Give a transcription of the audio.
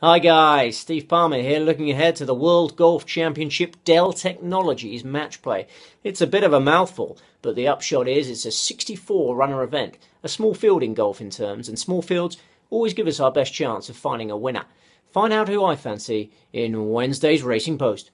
Hi guys, Steve Palmer here, looking ahead to the World Golf Championship Dell Technologies match play. It's a bit of a mouthful, but the upshot is it's a 64 runner event, a small field in golf in terms, and small fields always give us our best chance of finding a winner. Find out who I fancy in Wednesday's Racing Post.